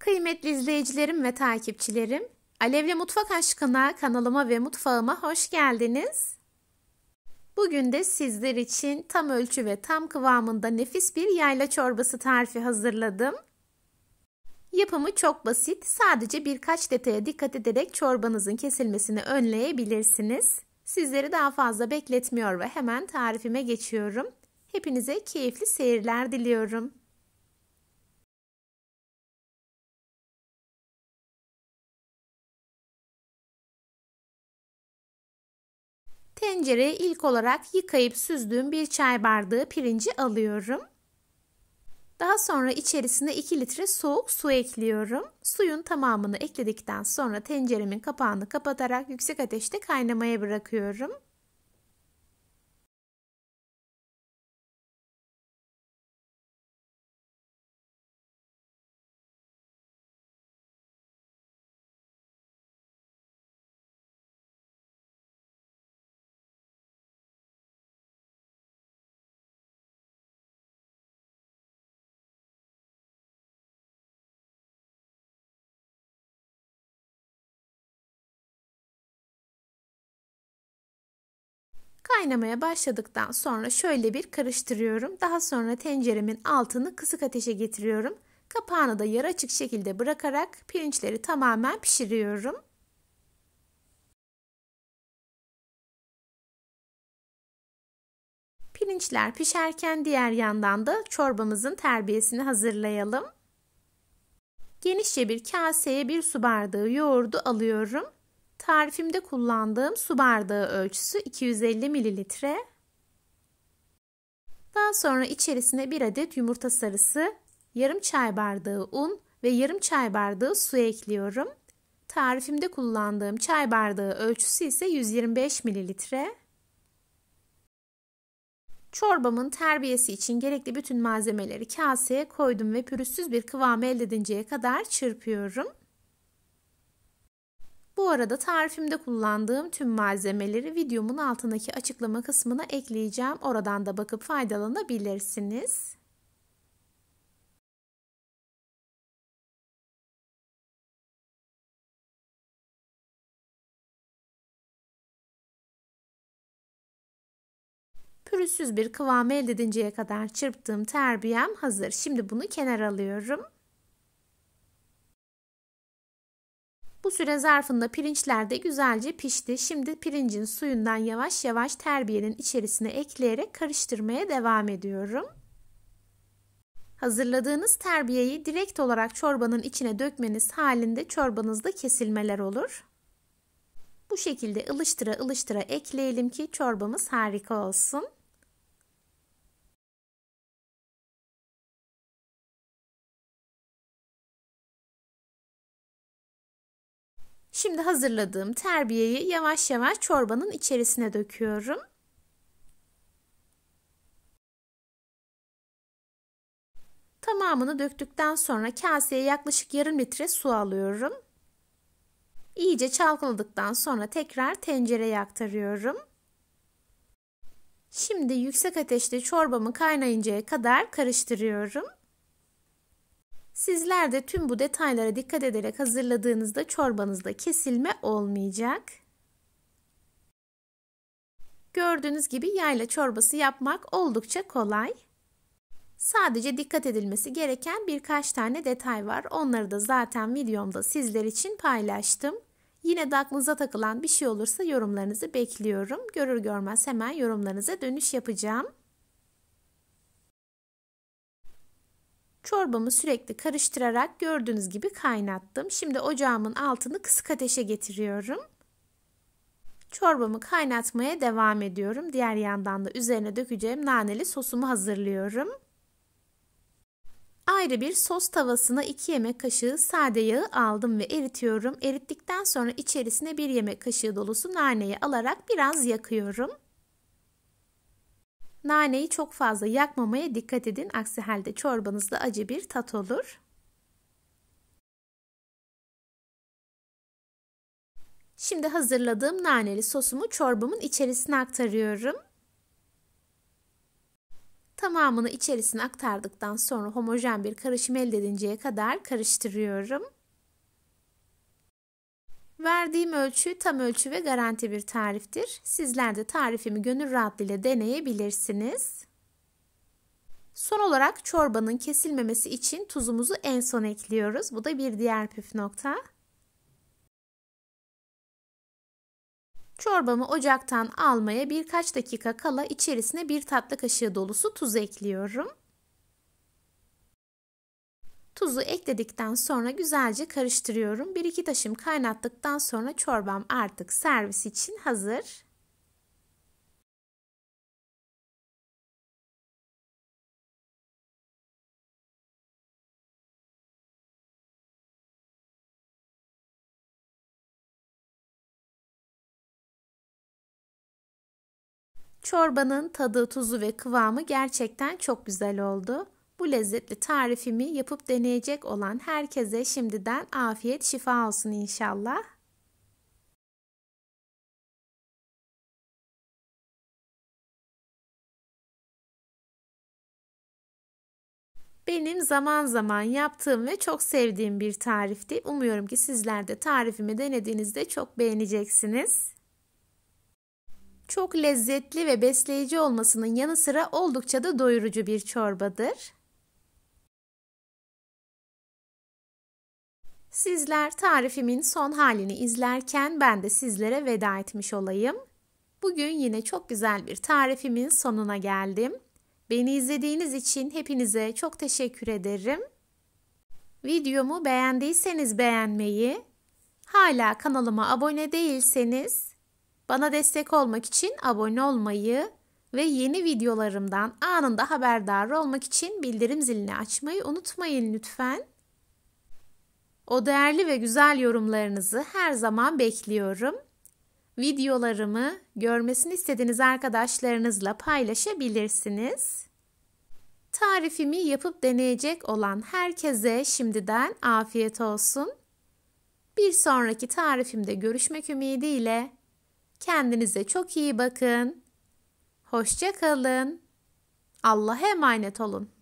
Kıymetli izleyicilerim ve takipçilerim, Alevli Mutfak Aşkına kanalıma ve mutfağıma hoş geldiniz. Bugün de sizler için tam ölçü ve tam kıvamında nefis bir yayla çorbası tarifi hazırladım. Yapımı çok basit, sadece birkaç detaya dikkat ederek çorbanızın kesilmesini önleyebilirsiniz. Sizleri daha fazla bekletmiyor ve hemen tarifime geçiyorum. Hepinize keyifli seyirler diliyorum. Tencereye ilk olarak yıkayıp süzdüğüm bir çay bardağı pirinci alıyorum. Daha sonra içerisine 2 litre soğuk su ekliyorum. Suyun tamamını ekledikten sonra tenceremin kapağını kapatarak yüksek ateşte kaynamaya bırakıyorum. Kaynamaya başladıktan sonra şöyle bir karıştırıyorum. Daha sonra tenceremin altını kısık ateşe getiriyorum. Kapağını da yarı açık şekilde bırakarak pirinçleri tamamen pişiriyorum. Pirinçler pişerken diğer yandan da çorbamızın terbiyesini hazırlayalım. Genişçe bir kaseye bir su bardağı yoğurdu alıyorum. Tarifimde kullandığım su bardağı ölçüsü 250 mililitre. Daha sonra içerisine bir adet yumurta sarısı, yarım çay bardağı un ve yarım çay bardağı su ekliyorum. Tarifimde kullandığım çay bardağı ölçüsü ise 125 mililitre. Çorbamın terbiyesi için gerekli bütün malzemeleri kaseye koydum ve pürüzsüz bir kıvam elde edinceye kadar çırpıyorum. Bu arada tarifimde kullandığım tüm malzemeleri videomun altındaki açıklama kısmına ekleyeceğim. Oradan da bakıp faydalanabilirsiniz. Pürüzsüz bir kıvam elde edinceye kadar çırptığım terbiyem hazır. Şimdi bunu kenara alıyorum. Bu süre zarfında pirinçler de güzelce pişti. Şimdi pirincin suyundan yavaş yavaş terbiyenin içerisine ekleyerek karıştırmaya devam ediyorum. Hazırladığınız terbiyeyi direkt olarak çorbanın içine dökmeniz halinde çorbanızda kesilmeler olur. Bu şekilde ılıştıra ılıştıra ekleyelim ki çorbamız harika olsun. Şimdi hazırladığım terbiyeyi yavaş yavaş çorbanın içerisine döküyorum. Tamamını döktükten sonra kaseye yaklaşık yarım litre su alıyorum. İyice çalkaladıktan sonra tekrar tencereye aktarıyorum. Şimdi yüksek ateşte çorbamı kaynayıncaya kadar karıştırıyorum. Sizler de tüm bu detaylara dikkat ederek hazırladığınızda çorbanızda kesilme olmayacak. Gördüğünüz gibi yayla çorbası yapmak oldukça kolay. Sadece dikkat edilmesi gereken birkaç tane detay var. Onları da zaten videomda sizler için paylaştım. Yine de aklınıza takılan bir şey olursa yorumlarınızı bekliyorum. Görür görmez hemen yorumlarınıza dönüş yapacağım. Çorbamı sürekli karıştırarak gördüğünüz gibi kaynattım. Şimdi ocağımın altını kısık ateşe getiriyorum. Çorbamı kaynatmaya devam ediyorum. Diğer yandan da üzerine dökeceğim naneli sosumu hazırlıyorum. Ayrı bir sos tavasına 2 yemek kaşığı sade yağı aldım ve eritiyorum. Erittikten sonra içerisine 1 yemek kaşığı dolusu naneyi alarak biraz yakıyorum. Naneyi çok fazla yakmamaya dikkat edin. Aksi halde çorbanızda acı bir tat olur. Şimdi hazırladığım naneli sosumu çorbamın içerisine aktarıyorum. Tamamını içerisine aktardıktan sonra homojen bir karışım elde edinceye kadar karıştırıyorum. Verdiğim ölçü tam ölçü ve garanti bir tariftir. Sizler de tarifimi gönül rahatlığıyla deneyebilirsiniz. Son olarak çorbanın kesilmemesi için tuzumuzu en son ekliyoruz. Bu da bir diğer püf nokta. Çorbamı ocaktan almaya birkaç dakika kala içerisine bir tatlı kaşığı dolusu tuz ekliyorum. Tuzu ekledikten sonra güzelce karıştırıyorum. Bir iki taşım kaynattıktan sonra çorbam artık servis için hazır. Çorbanın tadı, tuzu ve kıvamı gerçekten çok güzel oldu. Bu lezzetli tarifimi yapıp deneyecek olan herkese şimdiden afiyet şifa olsun inşallah. Benim zaman zaman yaptığım ve çok sevdiğim bir tarifti. Umuyorum ki sizler de tarifimi denediğinizde çok beğeneceksiniz. Çok lezzetli ve besleyici olmasının yanı sıra oldukça da doyurucu bir çorbadır. Sizler tarifimin son halini izlerken ben de sizlere veda etmiş olayım. Bugün yine çok güzel bir tarifimin sonuna geldim. Beni izlediğiniz için hepinize çok teşekkür ederim. Videomu beğendiyseniz beğenmeyi, hala kanalıma abone değilseniz bana destek olmak için abone olmayı ve yeni videolarımdan anında haberdar olmak için bildirim zilini açmayı unutmayın lütfen. O değerli ve güzel yorumlarınızı her zaman bekliyorum. Videolarımı görmesini istediğiniz arkadaşlarınızla paylaşabilirsiniz. Tarifimi yapıp deneyecek olan herkese şimdiden afiyet olsun. Bir sonraki tarifimde görüşmek ümidiyle kendinize çok iyi bakın. Hoşça kalın. Allah'a emanet olun.